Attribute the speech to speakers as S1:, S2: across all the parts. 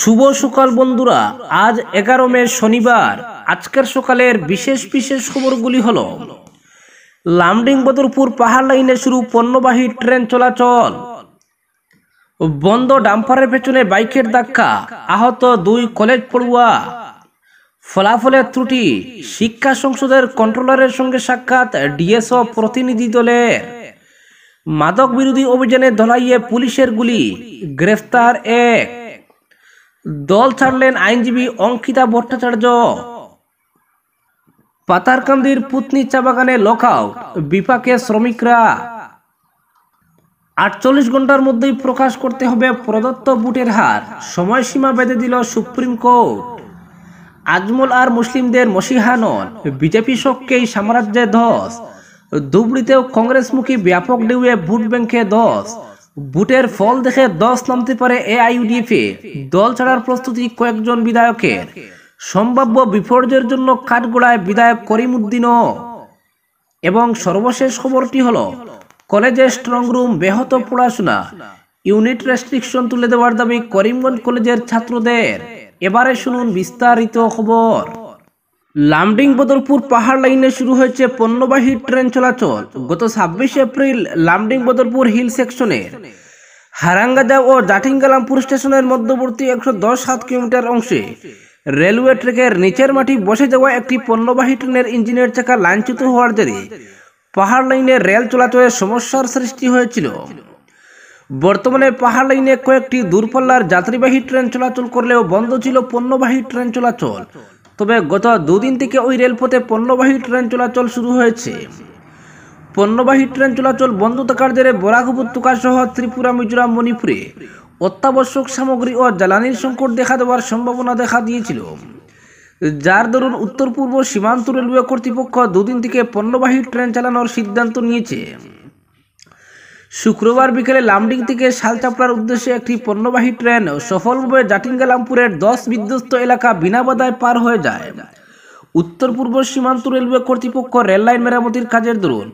S1: শুভ সকাল বন্ধুরা আজ এগারো মে শনিবার আজকের সকালের বিশেষ বিশেষ খবরগুলি হল লামডিং বদরপুর পাহাড় লাইনে শুরু পণ্যবাহী ট্রেন চলাচল বন্ধ ডাম্পারের পেছনে বাইকের ধাক্কা আহত দুই কলেজ পড়ুয়া ফলাফলের ত্রুটি শিক্ষা সংসদের কন্ট্রোলারের সঙ্গে সাক্ষাৎ ডিএসও প্রতিনিধি দলের মাদক বিরোধী অভিযানে ধলাইয়ে পুলিশের গুলি গ্রেফতার এক দল ছাড়লেন আইনজীবী অঙ্কিতা ভট্টাচার্য পাতারকান্দির পুতনি চা বাগানে লকাও বিপাকে শ্রমিকরা আটচল্লিশ ঘন্টার মধ্যেই প্রকাশ করতে হবে প্রদত্ত বুটের হার সময়সীমা বেঁধে দিল সুপ্রিম কোর্ট আজমল আর মুসলিমদের মসিহানন বিজেপি শোককেই সাম্রাজ্যে ধস ধুবড়িতেও কংগ্রেসমুখী ব্যাপক ডেউয়ে ভোট ব্যাংকে ধস বুটের ফল দেখে দশ নামতে পারে এআইউডিএফে দল ছাড়ার প্রস্তুতি কয়েকজন বিধায়কের সম্ভাব্য বিপর্যয়ের জন্য কাঠগোড়ায় বিধায়ক করিম উদ্দিনও এবং সর্বশেষ খবরটি হল কলেজে স্ট্রংরুম ব্যাহত পড়াশোনা ইউনিট রেস্ট্রিকশন তুলে দেওয়ার দাবি করিমগঞ্জ কলেজের ছাত্রদের এবারে শুনুন বিস্তারিত খবর লামডিং বদরপুর পাহাড় লাইনে শুরু হয়েছে পণ্যবাহী ট্রেন চলাচল গত ছাব্বিশ এপ্রিল লামডিং বদরপুর হিল সেকশনের হারাঙ্গাজা ও জাঠিঙ্গালামপুর স্টেশনের মধ্যবর্তী একশো দশ সাত কিলোমিটার অংশে রেলওয়ে ট্র্যাকের নিচের মাটি বসে যাওয়া একটি পণ্যবাহী ট্রেনের ইঞ্জিনের চাকা লাঞ্ছিত হওয়ার জেরে পাহাড় লাইনে রেল চলাচলের সমস্যার সৃষ্টি হয়েছিল বর্তমানে পাহাড় লাইনে কয়েকটি দূরপাল্লার যাত্রীবাহী ট্রেন চলাচল করলেও বন্ধ ছিল পণ্যবাহী ট্রেন চলাচল তবে গত দুদিন থেকে ওই রেলপথে পণ্যবাহী ট্রেন চলাচল শুরু হয়েছে পণ্যবাহী ট্রেন চলাচল বন্ধ থাকার জেরে বরাক উপত্যকা সহ ত্রিপুরা মিজোরাম মণিপুরে অত্যাবশ্যক সামগ্রী ও জ্বালানির সংকট দেখা দেওয়ার সম্ভাবনা দেখা দিয়েছিল যার দরুন উত্তর পূর্ব সীমান্ত রেলওয়ে কর্তৃপক্ষ দুদিন থেকে পণ্যবাহী ট্রেন চালানোর সিদ্ধান্ত নিয়েছে শুক্রবার বিকেলে লামডিং থেকে শালচাপড়ার উদ্দেশ্যে একটি পণ্যবাহী ট্রেন সফলভাবে জাটিঙ্গালামপুরের দশ বিধ্বস্ত এলাকা বিনা বাধায় পার হয়ে যায় উত্তর পূর্ব সীমান্ত রেলওয়ে কর্তৃপক্ষ রেললাইন মেরামতির কাজের দরুন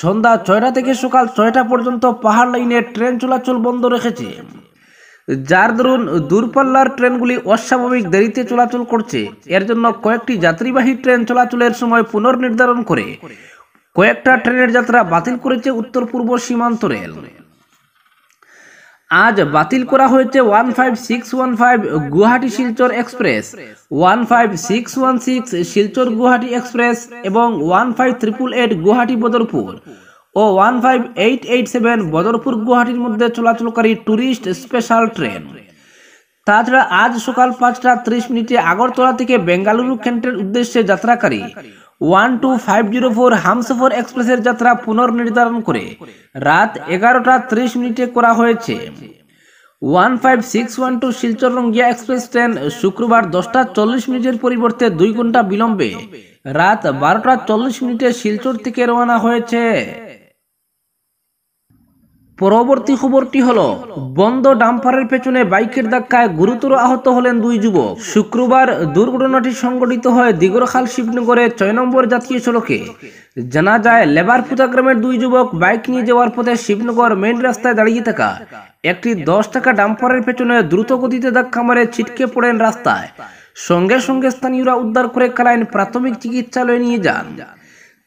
S1: সন্ধ্যা ছয়টা থেকে সকাল ছয়টা পর্যন্ত পাহাড় লাইনে ট্রেন চলাচল বন্ধ রেখেছে যার দরুন দূরপাল্লার ট্রেনগুলি অস্বাভাবিক দেরিতে চলাচল করছে এর জন্য কয়েকটি যাত্রীবাহী ট্রেন চলাচলের সময় পুনর্নির্ধারণ করে কয়েকটা ট্রেনের যাত্রা বাতিল করেছে উত্তর পূর্ব সীমান্ত রেল আজ বাতিল করা হয়েছে one five six one five Guwahati Silchar express one five six one six Silchar Guwahati express এবং one five triple eight Guwahati Badarpur ও one five eight eight seven Badarpur গুয়াহাটির মধ্যে চলাচলকারী ট্যুরিস্ট স্পেশাল ট্রেন তাছাড়া আজ সকাল পাঁচটা ত্রিশ মিনিটে আগরতলা থেকে বেঙ্গালুরু কেন্টের উদ্দেশ্যে যাত্রাকারী one two five zero four Humsafar এক্সপ্রেসের যাত্রা পুনর্নির্ধারণ করে রাত এগারোটা ত্রিশ মিনিটে করা হয়েছে one five six one two Silchar Rangiya express train শুক্রবার দশটা চল্লিশ মিনিটের পরিবর্তে দুই ঘন্টা বিলম্বে রাত বারোটা চল্লিশ মিনিটে শিলচর থেকে রওনা হয়েছে পরবর্তী খবরটি হল বন্ধ ডাম্পারের পেছনে বাইকের ধাক্কায় গুরুতর আহত হলেন দুই যুবক শুক্রবার দুর্ঘটনাটি সংঘটিত হয় দিগরখাল শিবনগরে ছয় নম্বর জাতীয় সড়কে জানা যায় লেবার লেবারপুতা গ্রামের দুই যুবক বাইক নিয়ে যাওয়ার পথে শিবনগর মেন রাস্তায় দাঁড়িয়ে থাকা একটি দশ টাকা ডাম্পারের পেছনে দ্রুত গতিতে ধাক্কা মারে ছিটকে পড়েন রাস্তায় সঙ্গে সঙ্গে স্থানীয়রা উদ্ধার করে কালাইন প্রাথমিক চিকিৎসালয়ে নিয়ে যান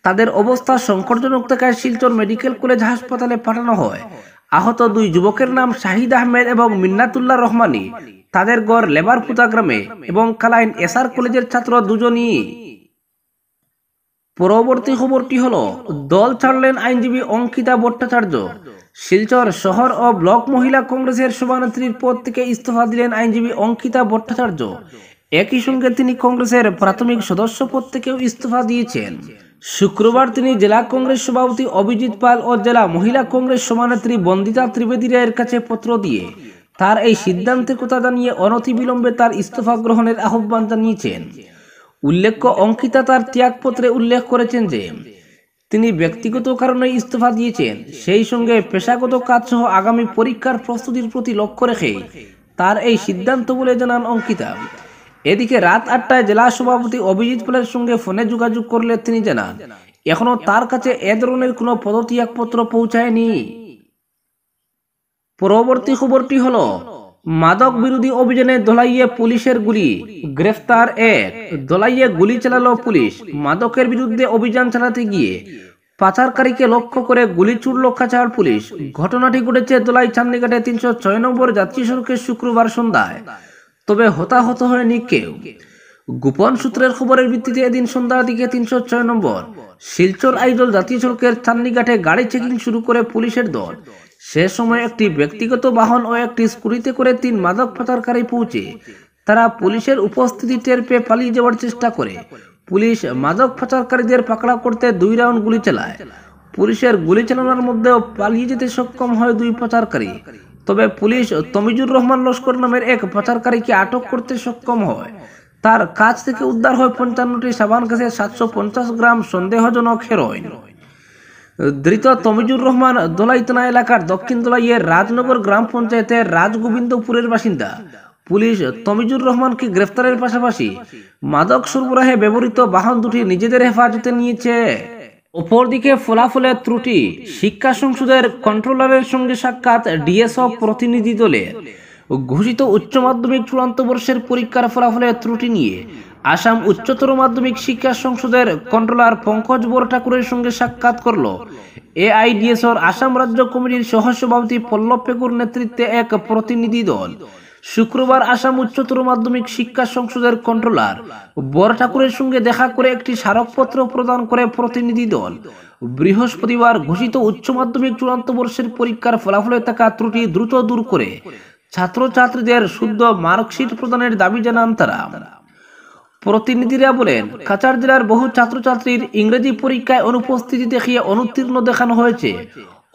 S1: তাদের অবস্থা সংকটজনক থাকায় শিলচর মেডিকেল কলেজ হাসপাতালে পাঠানো হয় আহত দুই যুবকের নাম শাহিদ আহমেদ এবং মিন্নাতুল্লাহ রহমানি তাদের গড় লেবারপুতা গ্রামে এবং কালাইন এসআর কলেজের ছাত্র দুজনই পরবর্তী খবরটি হল দল ছাড়লেন আইনজীবী অঙ্কিতা ভট্টাচার্য শিলচর শহর ও ব্লক মহিলা কংগ্রেসের সভানেত্রীর পদ থেকে ইস্তফা দিলেন আইনজীবী অঙ্কিতা ভট্টাচার্য একই সঙ্গে তিনি কংগ্রেসের প্রাথমিক সদস্য পদ থেকেও ইস্তফা দিয়েছেন শুক্রবার তিনি জেলা কংগ্রেস সভাপতি অভিজিৎ পাল ও জেলা মহিলা কংগ্রেস সমানেত্রী বন্দিতা ত্রিবেদী রায়ের কাছে পত্র দিয়ে তার এই সিদ্ধান্তের কথা জানিয়ে অনতিবিলম্বে তার ইস্তফা গ্রহণের আহ্বান জানিয়েছেন উল্লেখ্য অঙ্কিতা তার ত্যাগপত্রে উল্লেখ করেছেন যে তিনি ব্যক্তিগত কারণে ইস্তফা দিয়েছেন সেই সঙ্গে পেশাগত কাজসহ আগামী পরীক্ষার প্রস্তুতির প্রতি লক্ষ্য রেখে তার এই সিদ্ধান্ত বলে জানান অঙ্কিতা এদিকে রাত আটটায় জেলা সভাপতি অভিজিৎ পালের সঙ্গে ফোনে যোগাযোগ করলে তিনি জানান এখনো তার কাছে এ ধরনের কোনো পদত্যাগপত্র পৌঁছায়নি পরবর্তী খবরটি হল মাদক বিরোধী অভিযানে দোলাইয়ে পুলিশের গুলি গ্রেফতার এক দোলাইয়ে গুলি চালালো পুলিশ মাদকের বিরুদ্ধে অভিযান চালাতে গিয়ে পাচারকারীকে লক্ষ্য করে গুলি ছুড়ল কাছাড় পুলিশ ঘটনাটি ঘটেছে দোলাই চান্দিঘাটে তিনশো ছয় নম্বর যাত্রী সড়কের শুক্রবার সন্ধ্যায় তবে হতাহত হয়নি কেউ গোপন সূত্রের খবরের ভিত্তিতে এদিন সন্ধ্যার দিকে তিনশো ছয় নম্বর শিলচর আইডল জাতীয় সড়কের চান্দিঘাটে গাড়ি চেকিং শুরু করে পুলিশের দল সে সময় একটি ব্যক্তিগত বাহন ও একটি স্কুটিতে করে তিন মাদক পাচারকারী পৌঁছে তারা পুলিশের উপস্থিতি টের পেয়ে পালিয়ে যাওয়ার চেষ্টা করে পুলিশ মাদক পাচারকারীদের পাকড়া করতে দুই রাউন্ড গুলি চালায় পুলিশের গুলি চালানোর মধ্যেও পালিয়ে যেতে সক্ষম হয় দুই পাচারকারী তবে পুলিশ তমিজুর রহমান লস্কর নামের এক পাচারকারীকে আটক করতে সক্ষম হয় তার কাছ থেকে উদ্ধার হয় পঞ্চান্নটি সাবান গাছের সাতশো গ্রাম সন্দেহজনক হেরোইন ধৃত তমিজুর রহমান দোলাইতনা এলাকার দক্ষিণ দোলাইয়ের রাজনগর গ্রাম পঞ্চায়েতের রাজগোবিন্দপুরের বাসিন্দা পুলিশ তমিজুর রহমানকে গ্রেফতারের পাশাপাশি মাদক সরবরাহে ব্যবহৃত বাহন দুটি নিজেদের হেফাজতে নিয়েছে অপরদিকে ফলাফলের ত্রুটি শিক্ষা সংসদের কন্ট্রোলারের সঙ্গে সাক্ষাৎ ডিএসও প্রতিনিধি দলে ঘোষিত উচ্চ মাধ্যমিক চূড়ান্ত বর্ষের পরীক্ষার ফলাফলের ত্রুটি নিয়ে আসাম উচ্চতর মাধ্যমিক শিক্ষা সংসদের কন্ট্রোলার পঙ্কজ বড় ঠাকুরের সঙ্গে সাক্ষাৎ করল এআইডিএসর আসাম রাজ্য কমিটির সহসভাপতি পল্লব পেকুর নেতৃত্বে এক প্রতিনিধি দল শুক্রবার আসাম উচ্চতর মাধ্যমিক শিক্ষা সংসদের কন্ট্রোলার বর ঠাকুরের সঙ্গে দেখা করে একটি স্মারকপত্র প্রদান করে প্রতিনিধি দল বৃহস্পতিবার ঘোষিত উচ্চ মাধ্যমিক চূড়ান্ত বর্ষের পরীক্ষার ফলাফলে থাকা ত্রুটি দ্রুত দূর করে ছাত্রছাত্রীদের শুদ্ধ মার্কশিট প্রদানের দাবি জানান তারা প্রতিনিধিরা বলেন কাছাড় জেলার বহু ছাত্রছাত্রীর ইংরেজি পরীক্ষায় অনুপস্থিতি দেখিয়ে অনুত্তীর্ণ দেখানো হয়েছে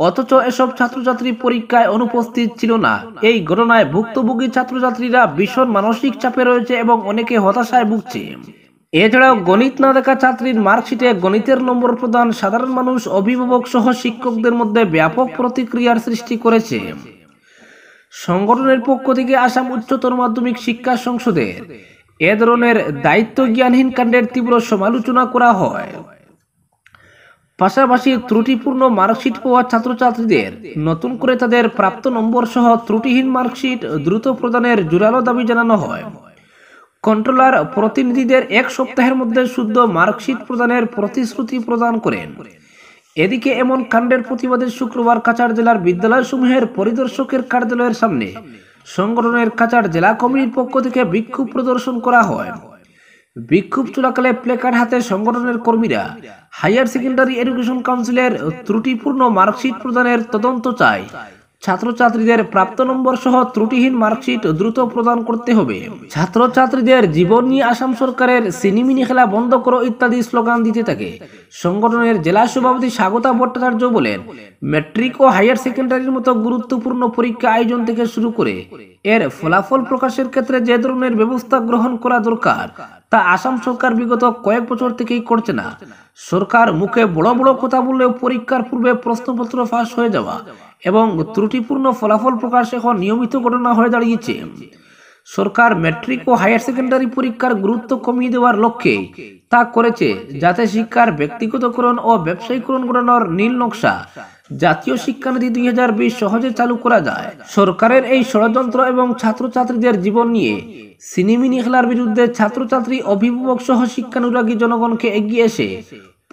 S1: অথচ এসব ছাত্রছাত্রী পরীক্ষায় অনুপস্থিত ছিল না এই ঘটনায় ভুক্তভোগী ছাত্রছাত্রীরা ভীষণ মানসিক চাপে রয়েছে এবং অনেকে হতাশায় ভুগছে এছাড়াও গণিত না দেখা ছাত্রীর মার্কশিটে গণিতের নম্বর প্রদান সাধারণ মানুষ অভিভাবক সহ শিক্ষকদের মধ্যে ব্যাপক প্রতিক্রিয়ার সৃষ্টি করেছে সংগঠনের পক্ষ থেকে আসাম উচ্চতর মাধ্যমিক শিক্ষা সংসদের এ ধরনের দায়িত্ব জ্ঞানহীন কাণ্ডের তীব্র সমালোচনা করা হয় পাশাপাশি ত্রুটিপূর্ণ মার্কশিট পাওয়া ছাত্রছাত্রীদের নতুন করে তাদের প্রাপ্ত নম্বর সহ ত্রুটিহীন মার্কশিট দ্রুত প্রদানের জোরালো দাবি জানানো হয় কন্ট্রোলার প্রতিনিধিদের এক সপ্তাহের মধ্যে শুদ্ধ মার্কশিট প্রদানের প্রতিশ্রুতি প্রদান করেন এদিকে এমন কাণ্ডের প্রতিবাদে শুক্রবার কাছাড় জেলার বিদ্যালয়সমূহের পরিদর্শকের কার্যালয়ের সামনে সংগঠনের কাছাড় জেলা কমিটির পক্ষ থেকে বিক্ষোভ প্রদর্শন করা হয় বিক্ষোভ চলাকালে প্লেকার হাতে সংগঠনের কর্মীরা হায়ার সেকেন্ডারি এডুকেশন কাউন্সিলের ত্রুটিপূর্ণ মার্কশিট প্রদানের তদন্ত চায় ছাত্রছাত্রীদের প্রাপ্ত নম্বর সহ ত্রুটিহীন মার্কশিট দ্রুত প্রদান করতে হবে ছাত্রছাত্রীদের জীবন নিয়ে আসাম সরকারের সিনিমিনি খেলা বন্ধ করো ইত্যাদি স্লোগান দিতে থাকে সংগঠনের জেলা সভাপতি স্বাগতা ভট্টাচার্য বলেন ম্যাট্রিক ও হায়ার সেকেন্ডারির মতো গুরুত্বপূর্ণ পরীক্ষা আয়োজন থেকে শুরু করে এর ফলাফল প্রকাশের ক্ষেত্রে যে ধরনের ব্যবস্থা গ্রহণ করা দরকার তা আসাম সরকার বিগত কয়েক বছর থেকেই করছে না সরকার মুখে বড় বড় কথা বললেও পরীক্ষার পূর্বে প্রশ্নপত্র ফাঁস হয়ে যাওয়া এবং ত্রুটিপূর্ণ ফলাফল প্রকাশ এখন নিয়মিত ঘটনা হয়ে দাঁড়িয়েছে সরকার ম্যাট্রিক ও হায়ার সেকেন্ডারি পরীক্ষার গুরুত্ব কমিয়ে দেওয়ার লক্ষ্যে তা করেছে যাতে শিক্ষার ব্যক্তিগতকরণ ও ব্যবসায়ীকরণ ঘটানোর নীল নকশা জাতীয় শিক্ষানীতি দুই হাজার বিশ সহজে চালু করা যায় সরকারের এই ষড়যন্ত্র এবং ছাত্রছাত্রীদের জীবন নিয়ে সিনেমিনি খেলার বিরুদ্ধে ছাত্রছাত্রী অভিভাবক সহ শিক্ষানুরাগী জনগণকে এগিয়ে এসে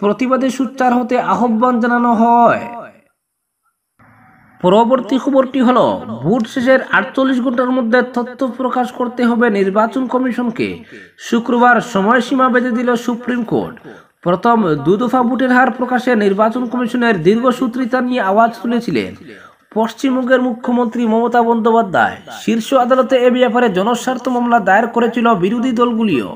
S1: প্রতিবাদে সুচ্চার হতে আহ্বান জানানো হয় পরবর্তী খবরটি হলো ভোট শেষের আটচল্লিশ ঘন্টার মধ্যে তথ্য প্রকাশ করতে হবে নির্বাচন কমিশনকে শুক্রবার সময়সীমা বেঁধে দিল সুপ্রিম কোর্ট প্রথম দুদফা ভোটের হার প্রকাশে নির্বাচন কমিশনের দীর্ঘসূত্রিতা নিয়ে আওয়াজ তুলেছিলেন পশ্চিমবঙ্গের মুখ্যমন্ত্রী মমতা বন্দ্যোপাধ্যায় শীর্ষ আদালতে এ ব্যাপারে জনস্বার্থ মামলা দায়ের করেছিল বিরোধী দলগুলিও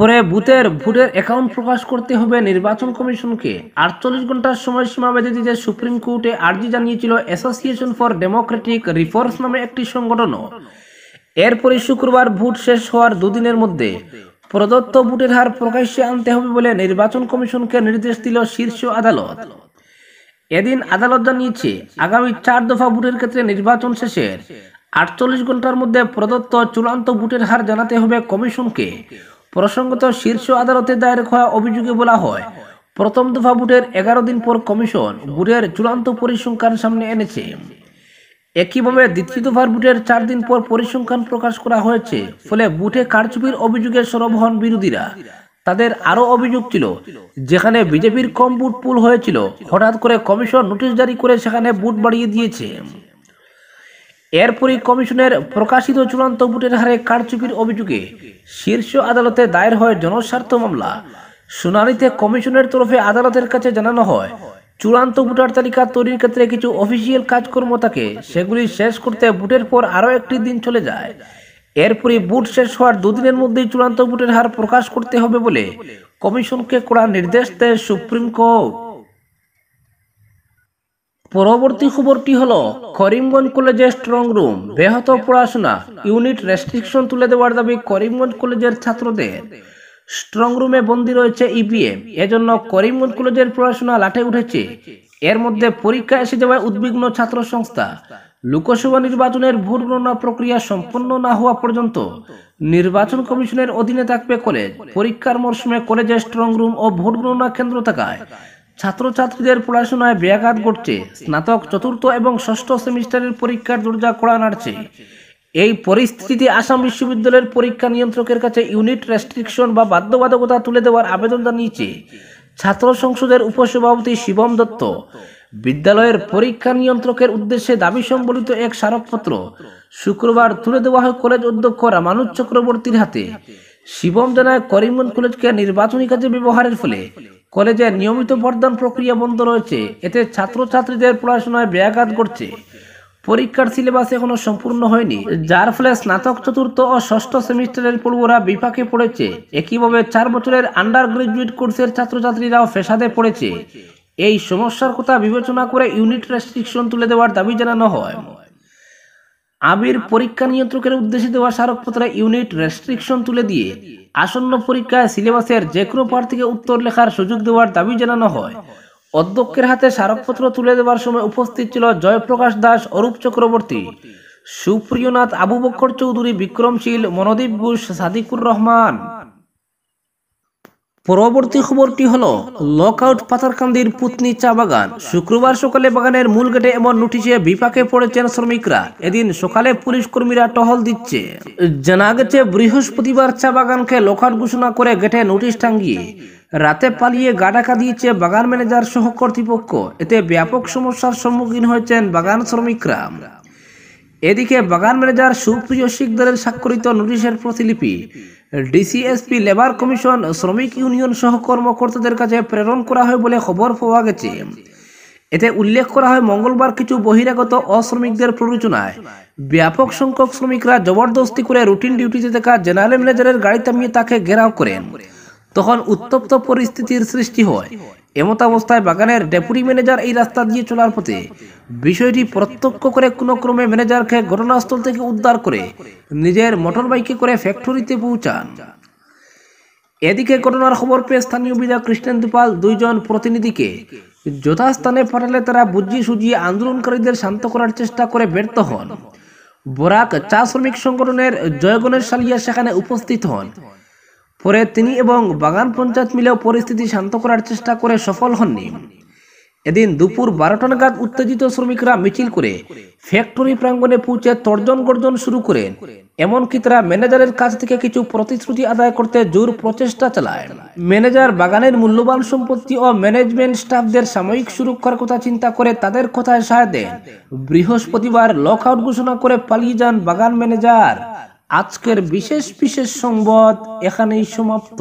S1: পরে বুথের ভোটের অ্যাকাউন্ট প্রকাশ করতে হবে নির্বাচন কমিশনকে আটচল্লিশ ঘন্টার সময়সীমা বেঁধে দিতে সুপ্রিম কোর্টে আর্জি জানিয়েছিল অ্যাসোসিয়েশন ফর ডেমোক্রেটিক রিফর্মস নামে একটি সংগঠনও এরপরে শুক্রবার ভোট শেষ হওয়ার দুদিনের মধ্যে প্রদত্ত ভোটের হার প্রকাশ্যে আনতে হবে বলে নির্বাচন কমিশনকে নির্দেশ দিল শীর্ষ আদালত এদিন আদালত জানিয়েছে আগামী চার দফা ভোটের ক্ষেত্রে নির্বাচন শেষের আটচল্লিশ ঘন্টার মধ্যে প্রদত্ত চূড়ান্ত ভোটের হার জানাতে হবে কমিশনকে প্রসঙ্গত শীর্ষ আদালতে দায়ের হওয়া অভিযোগে বলা হয় প্রথম দফা বুটের এগারো দিন পর কমিশন বুটের চূড়ান্ত পরিসংখ্যান সামনে এনেছে একইভাবে দ্বিতীয় দফার বুটের চার দিন পর পরিসংখ্যান প্রকাশ করা হয়েছে ফলে বুটে কারচুপির অভিযোগে সরব হন বিরোধীরা তাদের আরও অভিযোগ ছিল যেখানে বিজেপির কম বুট পুল হয়েছিল হঠাৎ করে কমিশন নোটিশ জারি করে সেখানে বুট বাড়িয়ে দিয়েছে এরপরই কমিশনের প্রকাশিত চূড়ান্ত ভোটের হারে কারচুপির অভিযোগে শীর্ষ আদালতে দায়ের হয় জনস্বার্থ মামলা শুনানিতে কমিশনের তরফে আদালতের কাছে জানানো হয় চূড়ান্ত ভোটার তালিকা তৈরির ক্ষেত্রে কিছু অফিসিয়াল কাজকর্ম থাকে সেগুলি শেষ করতে ভোটের পর আরও একটি দিন চলে যায় এরপরই ভোট শেষ হওয়ার দুদিনের মধ্যেই চূড়ান্ত ভোটের হার প্রকাশ করতে হবে বলে কমিশনকে করা নির্দেশ দেয় সুপ্রিম কোর্ট পরবর্তী খবরটি হল করিমগঞ্জ কলেজের স্ট্রং রুম ব্যাহত পড়াশোনা ইউনিট রেস্ট্রিকশন তুলে দেওয়ার দাবি করিমগঞ্জ কলেজের ছাত্রদের স্ট্রং রুমে বন্দী রয়েছে ইপিএম e এজন্য করিমগঞ্জ কলেজের পড়াশোনা লাঠে উঠেছে এর মধ্যে পরীক্ষা এসে যাওয়ায় উদ্বিগ্ন ছাত্র সংস্থা লোকসভা নির্বাচনের ভোট গণনা প্রক্রিয়া সম্পন্ন না হওয়া পর্যন্ত নির্বাচন কমিশনের অধীনে থাকবে কলেজ পরীক্ষার মরশুমে কলেজের স্ট্রং রুম ও ভোট গণনা কেন্দ্র থাকায় ছাত্রছাত্রীদের পড়াশোনায় ব্যাঘাত ঘটছে স্নাতক চতুর্থ এবং ষষ্ঠ সেমিস্টারের পরীক্ষার দরজা কড়া নাড়ছে এই পরিস্থিতিতে আসাম বিশ্ববিদ্যালয়ের পরীক্ষা নিয়ন্ত্রকের কাছে ইউনিট রেস্ট্রিকশন বা বাধ্যবাধকতা তুলে দেওয়ার আবেদন জানিয়েছে ছাত্র সংসদের উপসভাপতি শিবম দত্ত বিদ্যালয়ের পরীক্ষা নিয়ন্ত্রকের উদ্দেশ্যে দাবি সম্বলিত এক স্মারকপত্র শুক্রবার তুলে দেওয়া হয় কলেজ অধ্যক্ষ রামানুজ চক্রবর্তীর হাতে শিবম জানায় করিমগঞ্জ কলেজকে নির্বাচনী কাজে ব্যবহারের ফলে কলেজে নিয়মিত ভোটদান প্রক্রিয়া বন্ধ রয়েছে এতে ছাত্রছাত্রীদের পড়াশোনায় ব্যাঘাত ঘটছে পরীক্ষার সিলেবাস এখনো সম্পূর্ণ হয়নি যার ফলে স্নাতক চতুর্থ ও ষষ্ঠ সেমিস্টারের পড়ুয়া বিপাকে পড়েছে একইভাবে চার বছরের আন্ডার গ্রাজুয়েট কোর্সের ছাত্রছাত্রীরাও ফেসাদে পড়েছে এই সমস্যার কথা বিবেচনা করে ইউনিট রেস্ট্রিকশন তুলে দেওয়ার দাবি জানানো হয় আবির পরীক্ষা নিয়ন্ত্রকের উদ্দেশ্যে দেওয়া স্মারকপত্রে ইউনিট রেস্ট্রিকশন তুলে দিয়ে আসন্ন পরীক্ষায় সিলেবাসের যে কোনো প্রার্থীকে থেকে উত্তর লেখার সুযোগ দেওয়ার দাবি জানানো হয় অধ্যক্ষের হাতে স্মারকপত্র তুলে দেওয়ার সময় উপস্থিত ছিল জয়প্রকাশ দাস অরূপ চক্রবর্তী সুপ্রিয়নাথ আবু বক্কর চৌধুরী বিক্রমশীল মনদীপ ঘোষ সাদিকুর রহমান পরবর্তী খবরটি হল লকআউট পাথারকান্দির পুতনি চা বাগান শুক্রবার সকালে বাগানের মূল গেটে এমন নোটিশে বিপাকে পড়েছেন শ্রমিকরা এদিন সকালে পুলিশ কর্মীরা টহল দিচ্ছে জানা গেছে বৃহস্পতিবার চা বাগানকে লকআউট ঘোষণা করে গেটে নোটিশ টাঙ্গিয়ে রাতে পালিয়ে গা ডাকা দিয়েছে বাগান ম্যানেজার সহ কর্তৃপক্ষ এতে ব্যাপক সমস্যার সম্মুখীন হয়েছেন বাগান শ্রমিকরা এদিকে বাগান ম্যানেজার সুপ্রিয় শিকদারের স্বাক্ষরিত নোটিশের প্রতিলিপি ডিসিএসপি লেবার কমিশন শ্রমিক ইউনিয়ন সহ কর্মকর্তাদের কাছে প্রেরণ করা হয় বলে খবর পাওয়া গেছে এতে উল্লেখ করা হয় মঙ্গলবার কিছু বহিরাগত অশ্রমিকদের প্ররোচনায় ব্যাপক সংখ্যক শ্রমিকরা জবরদস্তি করে রুটিন ডিউটিতে দেখা জেনারেল ম্যানেজারের গাড়ি থামিয়ে তাকে ঘেরাও করেন তখন উত্তপ্ত পরিস্থিতির সৃষ্টি হয় এমতাবস্থায় বাগানের ডেপুটি ম্যানেজার এই রাস্তা দিয়ে চলার পথে বিষয়টি প্রত্যক্ষ করে কোনো ক্রমে ম্যানেজারকে ঘটনাস্থল থেকে উদ্ধার করে নিজের মোটর বাইকে করে ফ্যাক্টরিতে পৌঁছান এদিকে ঘটনার খবর পেয়ে স্থানীয় বিধায়ক কৃষ্ণেন্দু পাল দুইজন প্রতিনিধিকে যথাস্থানে পাঠালে তারা বুঝি সুজিয়ে আন্দোলনকারীদের শান্ত করার চেষ্টা করে ব্যর্থ হন বরাক চা শ্রমিক সংগঠনের জয়গণের সালিয়া সেখানে উপস্থিত হন পরে তিনি এবং বাগান পঞ্চায়েত মিলেও পরিস্থিতি শান্ত করার চেষ্টা করে সফল হননি এদিন দুপুর বারোটা নাগাদ উত্তেজিত শ্রমিকরা মিছিল করে ফ্যাক্টরি প্রাঙ্গণে পৌঁছে তর্জন গর্জন শুরু করেন এমনকি তারা ম্যানেজারের কাছ থেকে কিছু প্রতিশ্রুতি আদায় করতে জোর প্রচেষ্টা চালায় ম্যানেজার বাগানের মূল্যবান সম্পত্তি ও ম্যানেজমেন্ট স্টাফদের সাময়িক সুরক্ষার কথা চিন্তা করে তাদের কথায় সায় দেন বৃহস্পতিবার লক আউট ঘোষণা করে পালিয়ে যান বাগান ম্যানেজার আজকের বিশেষ বিশেষ সংবাদ এখানেই সমাপ্ত